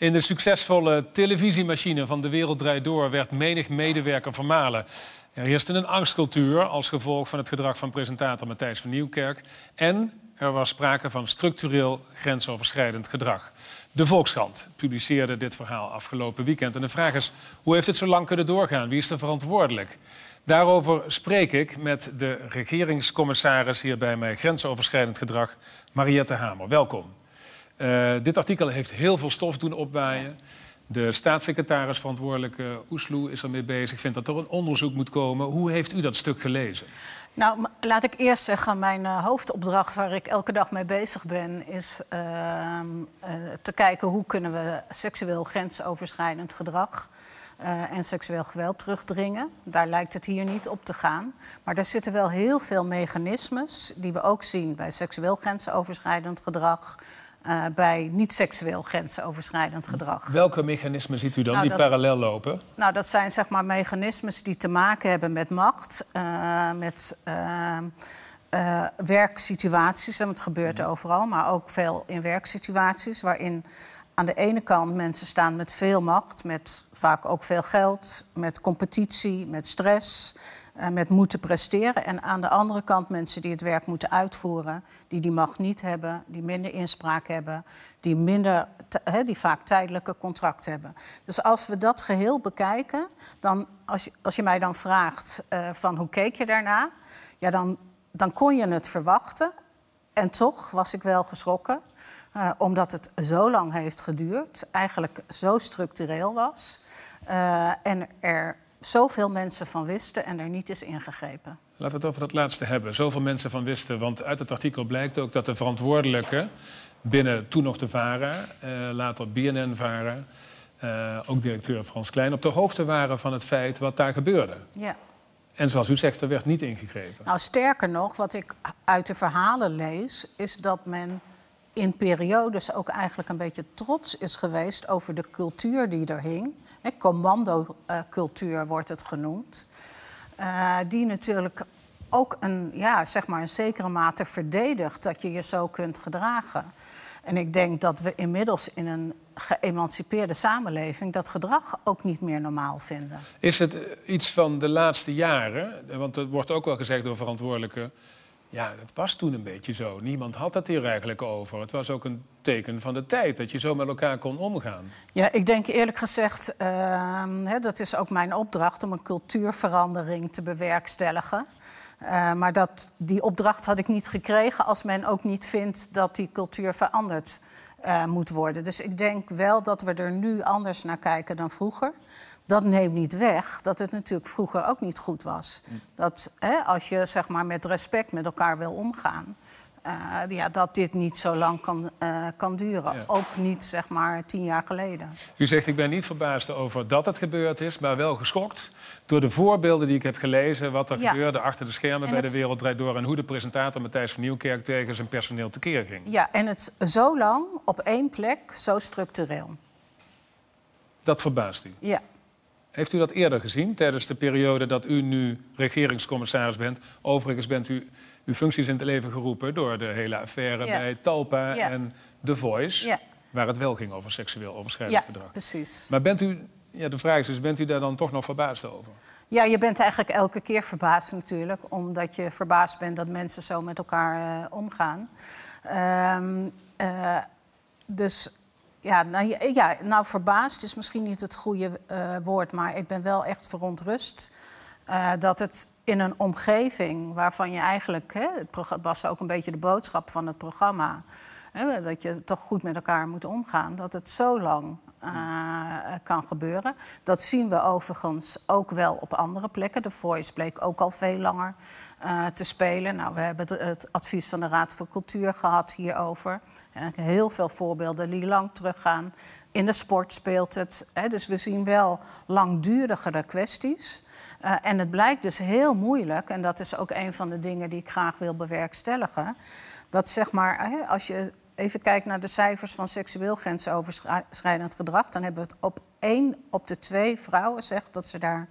In de succesvolle televisiemachine van De Wereld Draait Door werd menig medewerker vermalen. Er heerste een angstcultuur als gevolg van het gedrag van presentator Matthijs van Nieuwkerk. En er was sprake van structureel grensoverschrijdend gedrag. De Volkskrant publiceerde dit verhaal afgelopen weekend. En de vraag is, hoe heeft het zo lang kunnen doorgaan? Wie is er verantwoordelijk? Daarover spreek ik met de regeringscommissaris hier bij mij Grensoverschrijdend Gedrag, Mariette Hamer. Welkom. Eh, dit artikel heeft heel veel stof doen opwaaien. De staatssecretaris verantwoordelijke Oesloe is ermee bezig. Ik vind dat er een onderzoek moet komen. Hoe heeft u dat stuk gelezen? Nou, laat ik eerst zeggen, mijn eh, hoofdopdracht waar ik elke dag mee bezig ben, is ehm, eh, te kijken hoe kunnen we seksueel grensoverschrijdend gedrag en seksueel geweld terugdringen. Daar lijkt het hier niet op te gaan. Maar er zitten wel heel veel mechanismes die we ook zien bij seksueel grensoverschrijdend gedrag, eh, bij niet-seksueel grensoverschrijdend hm. gedrag. Welke mechanismen ziet u dan nou, die parallel lopen? Nou, dat zijn zeg maar mechanismes die te maken hebben met macht, eh, met eh, werksituaties, en het gebeurt hm. overal, maar ook veel in werksituaties waarin aan de ene kant mensen staan met veel macht, met vaak ook veel geld, met competitie, met stress. Eh, met moeten presteren. En aan de andere kant mensen die het werk moeten uitvoeren, die die macht niet hebben, die minder inspraak hebben, die, minder, die vaak tijdelijke contract hebben. Dus als we dat geheel bekijken, dan als je, als je mij dan vraagt eh, van hoe keek je daarna, ja, dan, dan kon je het verwachten. En toch was ik wel geschrokken, eh, omdat het zo lang heeft geduurd, eigenlijk zo structureel was. en er zoveel mensen van wisten en er niet is ingegrepen. Laten we het over dat laatste hebben. Zoveel mensen van wisten, want uit het artikel blijkt ook dat de verantwoordelijke binnen toen nog de VARA, eh, later BNN-VARA, eh, ook directeur Frans Klein, op de hoogte waren van het feit wat daar gebeurde. Ja. En zoals u zegt, er werd niet ingegrepen. Nou, sterker nog, wat ik uit de verhalen lees, is dat men in periodes ook eigenlijk een beetje trots is geweest over de cultuur die er hing. Commando-cultuur wordt het genoemd. Eh, die natuurlijk ook een, ja, zeg maar een zekere mate verdedigt dat je je zo kunt gedragen. En ik denk dat we inmiddels in een geëmancipeerde samenleving dat gedrag ook niet meer normaal vinden. Is het iets van de laatste jaren? Want dat wordt ook wel gezegd door verantwoordelijken. Ja, dat was toen een beetje zo. Niemand had het hier eigenlijk over. Het was ook een teken van de tijd dat je zo met elkaar kon omgaan. Ja, ik denk eerlijk gezegd, ehm, hè, dat is ook mijn opdracht om een cultuurverandering te bewerkstelligen. Eh, maar dat, die opdracht had ik niet gekregen als men ook niet vindt dat die cultuur verandert eh, moet worden. Dus ik denk wel dat we er nu anders naar kijken dan vroeger. Dat neemt niet weg dat het natuurlijk vroeger ook niet goed was. Mm. Dat hè, als je zeg maar, met respect met elkaar wil omgaan, eh, ja, dat dit niet zo lang kan, eh, kan duren. Ook niet, zeg maar, tien jaar geleden. U zegt, ik ben niet verbaasd over dat het gebeurd is, maar wel geschokt door de voorbeelden die ik heb gelezen... wat er gebeurde achter de schermen bij De Wereld Door... en hoe de presentator Matthijs van Nieuwkerk tegen zijn personeel tekeer ging. Ja, en het zo lang op één plek, zo structureel. Dat verbaast u? Ja. Heeft u dat eerder gezien tijdens de periode dat u nu regeringscommissaris bent? Overigens bent u uw functies in het leven geroepen door de hele affaire bij Talpa en The Voice. Waar het wel ging over seksueel overschrijdend gedrag. Ja, precies. Maar bent u, ja, de vraag is dus, bent u daar dan toch nog verbaasd over? Ja, je bent eigenlijk elke keer verbaasd natuurlijk. Omdat je verbaasd bent dat mensen zo met elkaar eh, omgaan. Ehm, eh, dus ja, nou, ja, nou verbaasd is misschien niet het goede eh, woord, maar ik ben wel echt verontrust. Eh, dat het in een omgeving waarvan je eigenlijk, hè, het was ook een beetje de boodschap van het programma, hè, dat je toch goed met elkaar moet omgaan, dat het zo lang eh, eh, kan gebeuren. Dat zien we overigens ook wel op andere plekken. De Voice bleek ook al veel langer eh, te spelen. Nou, we hebben het advies van de Raad voor Cultuur gehad hierover. En heel veel voorbeelden die lang teruggaan. In de sport speelt het. Hè, dus we zien wel langdurigere kwesties. en het blijkt dus heel moeilijk, en dat is ook een van de dingen die ik graag wil bewerkstelligen. Dat zeg maar, als je even kijken naar de cijfers van seksueel grensoverschrijdend gedrag, dan hebben we het op één op de twee vrouwen zegt dat ze daar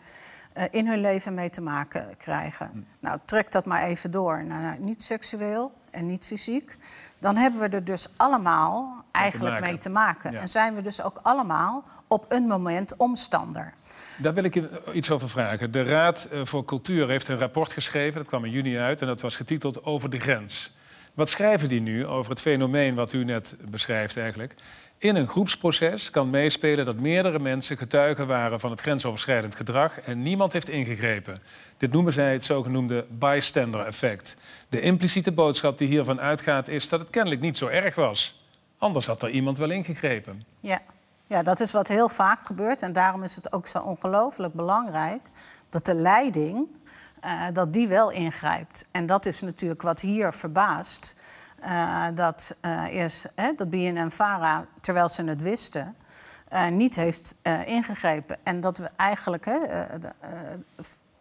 eh, in hun leven mee te maken krijgen. Hm. Nou, trek dat maar even door naar niet seksueel en niet fysiek. Dan hebben we er dus allemaal eigenlijk mee te maken. En zijn we dus ook allemaal op een moment omstander. Daar wil ik je eh, iets over vragen. De Raad eh, voor Cultuur heeft een rapport geschreven, dat kwam in juni uit, en dat was getiteld Over de Grens. Wat schrijven die nu over het fenomeen wat u net beschrijft eigenlijk? In een groepsproces kan meespelen dat meerdere mensen getuigen waren van het grensoverschrijdend gedrag en niemand heeft ingegrepen. Dit noemen zij het zogenoemde bystander effect. De impliciete boodschap die hiervan uitgaat is dat het kennelijk niet zo erg was. Anders had er iemand wel ingegrepen. Ja. ja, dat is wat heel vaak gebeurt en daarom is het ook zo ongelooflijk belangrijk dat de leiding eh, dat die wel ingrijpt. En dat is natuurlijk wat hier verbaast. Eh, dat uh, eh, is hè, dat BNNVARA, terwijl ze het wisten, niet heeft ingegrepen. En dat we eigenlijk hè,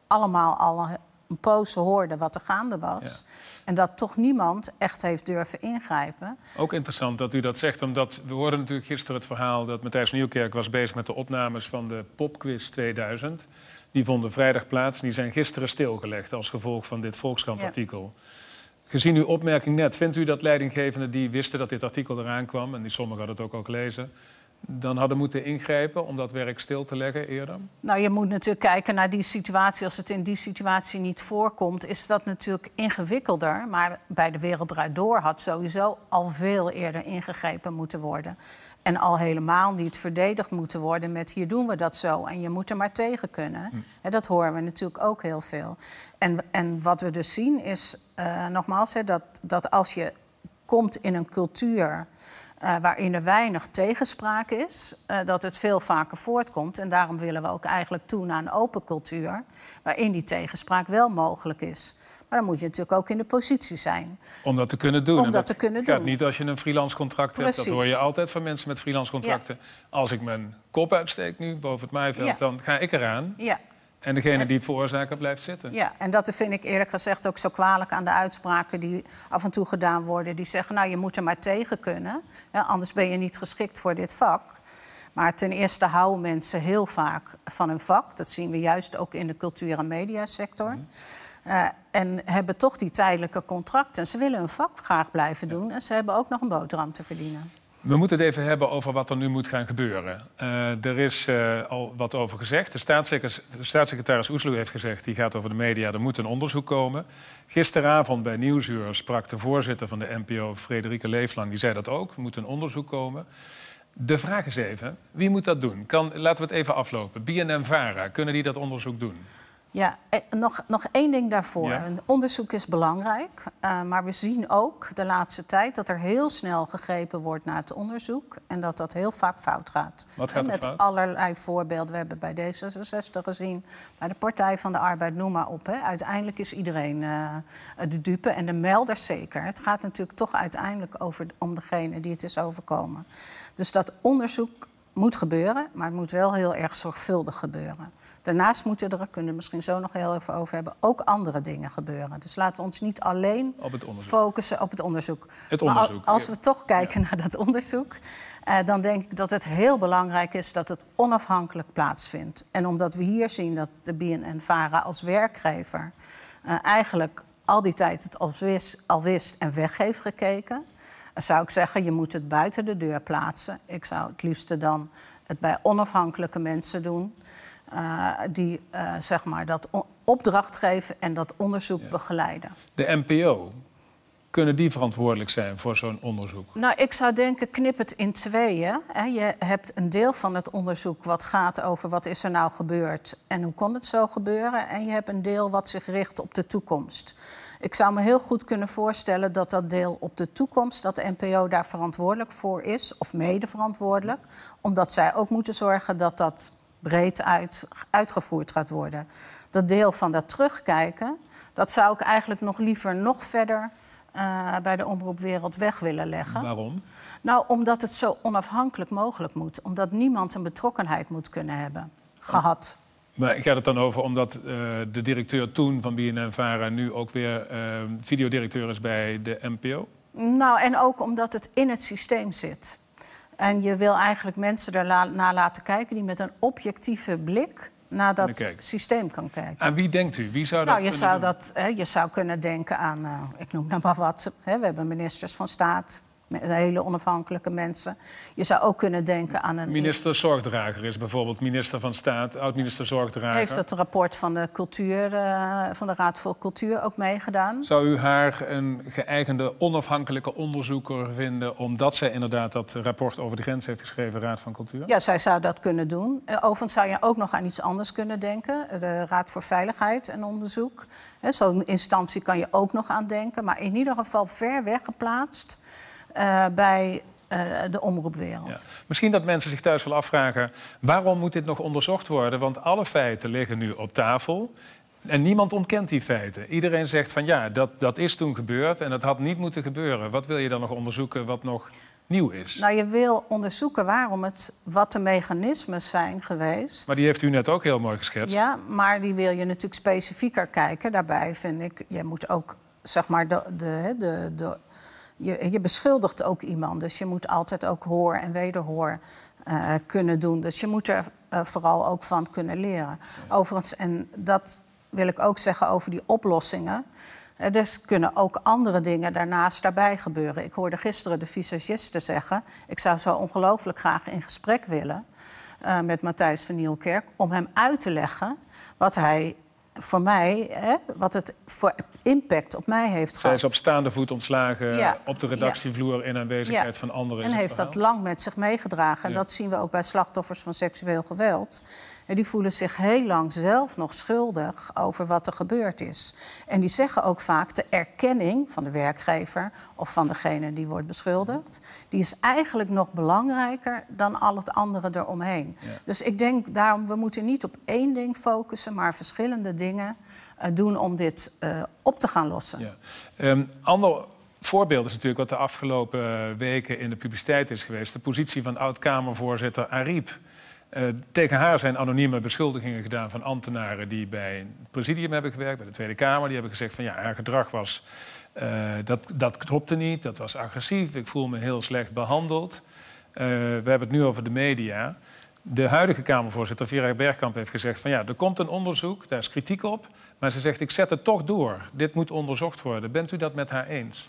allemaal al een poos hoorden wat er gaande was. En dat toch niemand echt heeft durven ingrijpen. Ook interessant dat u dat zegt, omdat we hoorden natuurlijk gisteren het verhaal dat Matthijs Nieuwkerk was bezig met de opnames van de Popquiz 2000. Die vonden vrijdag plaats en die zijn gisteren stilgelegd als gevolg van dit Volkskrant-artikel. Gezien uw opmerking net, vindt u dat leidinggevenden die wisten dat dit artikel eraan kwam, en die sommigen hadden het ook al gelezen, dan hadden moeten ingrijpen om dat werk stil te leggen eerder? Nou, je moet natuurlijk kijken naar die situatie. Als het in die situatie niet voorkomt, is dat natuurlijk ingewikkelder. Maar bij de Wereld Draait Door had sowieso al veel eerder ingegrepen moeten worden. En al helemaal niet verdedigd moeten worden met hier doen we dat zo en je moet er maar tegen kunnen. En hm. dat horen we natuurlijk ook heel veel. En, en wat we dus zien is, eh, nogmaals, dat, dat als je komt in een cultuur uh, waarin er weinig tegenspraak is, eh, dat het veel vaker voortkomt. En daarom willen we ook eigenlijk toe naar een open cultuur, waarin die tegenspraak wel mogelijk is. Maar dan moet je natuurlijk ook in de positie zijn. Om dat te kunnen doen. Om dat, te kunnen gaat doen. niet als je een freelance contract hebt. Dat hoor je altijd van mensen met freelance contracten. Als ik mijn kop uitsteek nu boven het maaiveld, dan ga ik eraan. Ja. En degene die het veroorzaken blijft zitten. Ja, en dat vind ik eerlijk gezegd ook zo kwalijk aan de uitspraken die af en toe gedaan worden. Die zeggen, nou je moet er maar tegen kunnen, anders ben je niet geschikt voor dit vak. Maar ten eerste houden mensen heel vaak van hun vak. Dat zien we juist ook in de cultuur- en mediasector. Mhm. Eh, en hebben toch die tijdelijke contracten. Ze willen hun vak graag blijven doen en ze hebben ook nog een boterham te verdienen. We moeten het even hebben over wat er nu moet gaan gebeuren. Eh, er is eh, al wat over gezegd. De staatssecretaris, de staatssecretaris Oesloe heeft gezegd, die gaat over de media, er moet een onderzoek komen. Gisteravond bij Nieuwsuur sprak de voorzitter van de NPO, Frederike Leeflang, die zei dat ook. Er moet een onderzoek komen. De vraag is even, wie moet dat doen? Kan, laten we het even aflopen. BNM-Vara, kunnen die dat onderzoek doen? Ja, eh, nog, nog één ding daarvoor. Een onderzoek is belangrijk, eh, maar we zien ook de laatste tijd dat er heel snel gegrepen wordt naar het onderzoek en dat dat heel vaak fout gaat. Wat gaat er Met allerlei voorbeelden. We hebben bij D66 gezien, bij de Partij van de Arbeid, noem maar op. Hè. Uiteindelijk is iedereen eh, de dupe en de melder zeker. Het gaat natuurlijk toch uiteindelijk over, om degene die het is overkomen. Dus dat onderzoek moet gebeuren, maar het moet wel heel erg zorgvuldig gebeuren. Daarnaast moeten er, kunnen we misschien zo nog heel even over hebben, ook andere dingen gebeuren. Dus laten we ons niet alleen focussen op het onderzoek. als we toch kijken naar dat onderzoek, eh, dan denk ik dat het heel belangrijk is dat het onafhankelijk plaatsvindt. En omdat we hier zien dat de BNN-VARA als werkgever eh, eigenlijk al die tijd het wist, al wist en weg heeft gekeken zou ik zeggen, je moet het buiten de deur plaatsen. Ik zou het liefste dan het bij onafhankelijke mensen doen. Eh, die eh, zeg maar dat opdracht geven en dat onderzoek begeleiden. De NPO, kunnen die verantwoordelijk zijn voor zo'n onderzoek? Nou, ik zou denken, knip het in tweeën. Je hebt een deel van het onderzoek wat gaat over wat is er nou gebeurd en hoe kon het zo gebeuren. En je hebt een deel wat zich richt op de toekomst. Ik zou me heel goed kunnen voorstellen dat dat deel op de toekomst, dat de NPO daar verantwoordelijk voor is, of mede verantwoordelijk, omdat zij ook moeten zorgen dat dat breed uit, uitgevoerd gaat worden. Dat deel van dat terugkijken, dat zou ik eigenlijk nog liever nog verder eh, bij de omroepwereld weg willen leggen. Waarom? Nou, omdat het zo onafhankelijk mogelijk moet. Omdat niemand een betrokkenheid moet kunnen hebben gehad. Maar gaat het dan over omdat eh, de directeur toen van BNNVARA... nu ook weer eh, videodirecteur is bij de NPO? Nou, en ook omdat het in het systeem zit. En je wil eigenlijk mensen ernaar laten kijken die met een objectieve blik naar dat systeem kan kijken. En wie denkt u? Wie zou dat nou, je zou Dat, hè, je zou kunnen denken aan, eh, ik noem dan maar wat... Hè, we hebben ministers van staat, hele onafhankelijke mensen. Je zou ook kunnen denken aan een... Minister Zorgdrager is bijvoorbeeld minister van Staat, oud-minister Zorgdrager. Heeft het rapport van de, cultuur, eh, van de Raad voor Cultuur ook meegedaan. Zou u haar een geëigende onafhankelijke onderzoeker vinden... omdat zij inderdaad dat rapport over de grens heeft geschreven, Raad van Cultuur? Ja, zij zou dat kunnen doen. Eh, overigens zou je ook nog aan iets anders kunnen denken. De Raad voor Veiligheid en Onderzoek. Zo'n instantie kan je ook nog aan denken. Maar in ieder geval ver weg geplaatst. Eh, bij eh, de omroepwereld. Misschien dat mensen zich thuis wel afvragen... waarom moet dit nog onderzocht worden? Want alle feiten liggen nu op tafel. En niemand ontkent die feiten. Iedereen zegt van ja, dat, dat is toen gebeurd en dat had niet moeten gebeuren. Wat wil je dan nog onderzoeken wat nog nieuw is? Nou, je wil onderzoeken waarom het, wat de mechanismes zijn geweest. Maar die heeft u net ook heel mooi geschetst. Ja, maar die wil je natuurlijk specifieker kijken. Daarbij vind ik, je moet ook zeg maar de, de, de, de je, je beschuldigt ook iemand. Dus je moet altijd ook hoor en wederhoor eh, kunnen doen. Dus je moet er eh, vooral ook van kunnen leren. Overigens, en dat wil ik ook zeggen over die oplossingen. Er dus kunnen ook andere dingen daarnaast daarbij gebeuren. Ik hoorde gisteren de visagiste zeggen: Ik zou zo ongelooflijk graag in gesprek willen. Eh, met Matthijs van Nieuwkerk om hem uit te leggen wat hij voor mij, hè, wat het voor impact op mij heeft gehad. Zij is op staande voet ontslagen op de redactievloer in aanwezigheid van anderen. En heeft dat lang met zich meegedragen. En dat zien we ook bij slachtoffers van seksueel geweld. En die voelen zich heel lang zelf nog schuldig over wat er gebeurd is. En die zeggen ook vaak de erkenning van de werkgever of van degene die wordt beschuldigd, die is eigenlijk nog belangrijker dan al het andere eromheen. Dus ik denk daarom, we moeten niet op één ding focussen, maar verschillende dingen uh, doen om dit eh, op te gaan lossen. Ja. Um, ander voorbeeld is natuurlijk wat de afgelopen eh, weken in de publiciteit is geweest. De positie van oud-Kamervoorzitter Ariep. Eh, tegen haar zijn anonieme beschuldigingen gedaan van ambtenaren die bij het presidium hebben gewerkt, bij de Tweede Kamer. Die hebben gezegd van ja, haar gedrag was, eh, dat, dat klopte niet, dat was agressief, ik voel me heel slecht behandeld. Eh, we hebben het nu over de media. De huidige Kamervoorzitter Vera Bergkamp heeft gezegd van ja, er komt een onderzoek, daar is kritiek op. Maar ze zegt ik zet het toch door, dit moet onderzocht worden. Bent u dat met haar eens?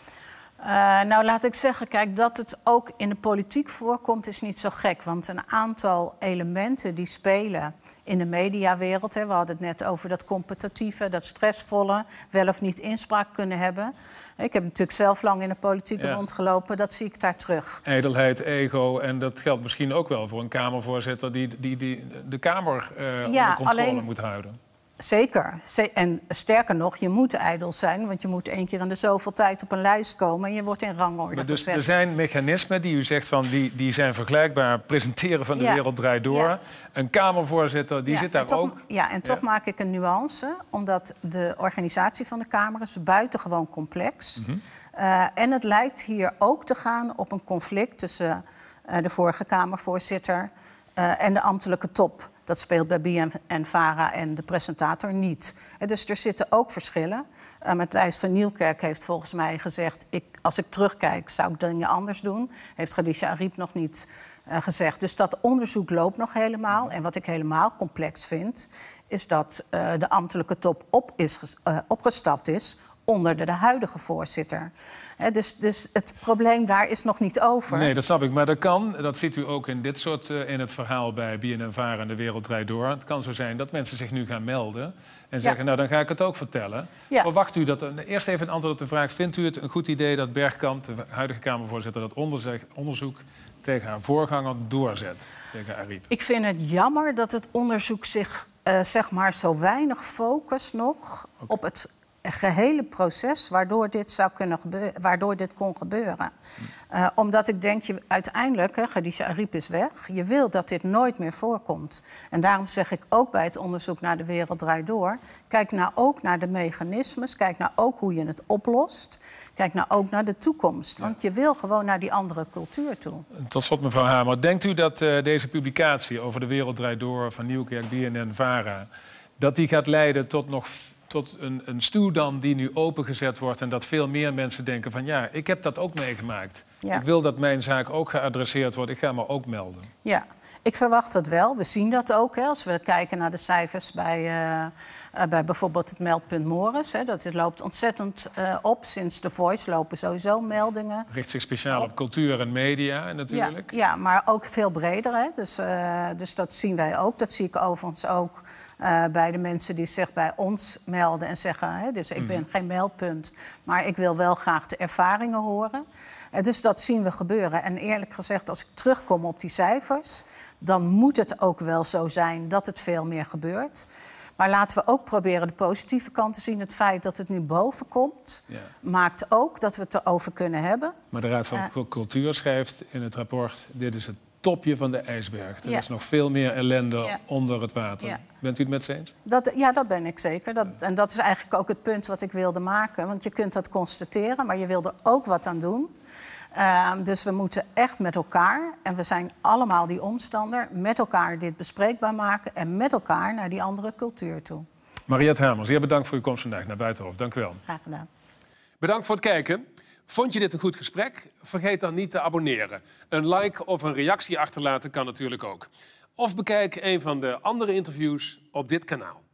Eh, nou, laat ik zeggen, kijk, dat het ook in de politiek voorkomt is niet zo gek. Want een aantal elementen die spelen in de mediawereld, hè, we hadden het net over dat competitieve, dat stressvolle, wel of niet inspraak kunnen hebben. Ik heb natuurlijk zelf lang in de politiek rondgelopen, dat zie ik daar terug. Edelheid, ego, en dat geldt misschien ook wel voor een Kamervoorzitter die, die, die de Kamer eh, onder controle moet houden. Zeker. En sterker nog, je moet ijdel zijn, want je moet één keer in de zoveel tijd op een lijst komen en je wordt in rangorde maar dus Er zijn mechanismen die u zegt van die, die zijn vergelijkbaar. Presenteren van de wereld draait door. Een Kamervoorzitter, die zit daar ook. Ja, en toch maak ik een nuance, omdat de organisatie van de Kamer is buitengewoon complex. Mhm. Eh, en het lijkt hier ook te gaan op een conflict tussen eh, de vorige Kamervoorzitter eh, en de ambtelijke top. Dat speelt bij BM en VARA en de presentator niet. Eh, dus er zitten ook verschillen. Uh, Matthijs van Nielkerk heeft volgens mij gezegd... Ik, als ik terugkijk, zou ik dingen anders doen. Heeft Khadija Ariep nog niet eh, gezegd. Dus dat onderzoek loopt nog helemaal. En wat ik helemaal complex vind... is dat de ambtelijke top op is, opgestapt is onder de, huidige voorzitter. dus, dus het probleem daar is nog niet over. Nee, dat snap ik. Maar dat kan, dat ziet u ook in dit soort, eh, in het verhaal bij BNNVAR en de Wereld Draait Door. Het kan zo zijn dat mensen zich nu gaan melden en zeggen, nou dan ga ik het ook vertellen. Verwacht u dat, eerst even een antwoord op de vraag, vindt u het een goed idee dat Bergkamp, de huidige Kamervoorzitter, dat onderzoek, tegen haar voorganger doorzet, tegen Ariep? Ik vind het jammer dat het onderzoek zich eh, zeg maar zo weinig focus nog op het gehele proces waardoor dit, zou kunnen gebeuren, waardoor dit kon gebeuren. Eh, omdat ik denk, je, uiteindelijk, hè, Khadija Ariep is weg. Je wil dat dit nooit meer voorkomt. En daarom zeg ik ook bij het onderzoek naar de wereld draait door... kijk nou ook naar de mechanismes, kijk nou ook hoe je het oplost. Kijk nou ook naar de toekomst, want je wil gewoon naar die andere cultuur toe. Tot slot, mevrouw Hamer. Denkt u dat eh, deze publicatie over de wereld draait door... van Nieuwkerk, BNN, VARA... dat die gaat leiden tot nog tot een, een dan die nu opengezet wordt... en dat veel meer mensen denken van ja, ik heb dat ook meegemaakt. Ik wil dat mijn zaak ook geadresseerd wordt. Ik ga me ook melden. Ja, ik verwacht dat wel. We zien dat ook. Hè. Als we kijken naar de cijfers bij, eh, eh, bij bijvoorbeeld het meldpunt Morris. Hè. Dat loopt ontzettend eh, op. Sinds de Voice lopen sowieso meldingen. Richt zich speciaal op, cultuur en media natuurlijk. Ja, maar ook veel breder. Hè. Dus, dus dat zien wij ook. Dat zie ik overigens ook eh, bij de mensen die zich bij ons melden en zeggen: hè, dus ik ben mhm. geen meldpunt, maar ik wil wel graag de ervaringen horen. Eh, dus dat zien we gebeuren. En eerlijk gezegd, als ik terugkom op die cijfers, dan moet het ook wel zo zijn dat het veel meer gebeurt. Maar laten we ook proberen de positieve kant te zien. Het feit dat het nu boven komt, ja. maakt ook dat we het erover kunnen hebben. Maar de Raad van eh. Cultuur schrijft in het rapport: dit is het topje van de ijsberg. Er is nog veel meer ellende onder het water. Bent u het met ze eens? Dat, ja, dat ben ik zeker. Dat, en dat is eigenlijk ook het punt wat ik wilde maken. Want je kunt dat constateren, maar je wilde ook wat aan doen. Ehm, dus we moeten echt met elkaar, en we zijn allemaal die omstander, met elkaar dit bespreekbaar maken en met elkaar naar die andere cultuur toe. Mariette Hamers, heel bedankt voor uw komst vandaag naar Buitenhof. Dank u wel. Graag gedaan. Bedankt voor het kijken. Vond je dit een goed gesprek? Vergeet dan niet te abonneren. Een like of een reactie achterlaten kan natuurlijk ook. Of bekijk een van de andere interviews op dit kanaal.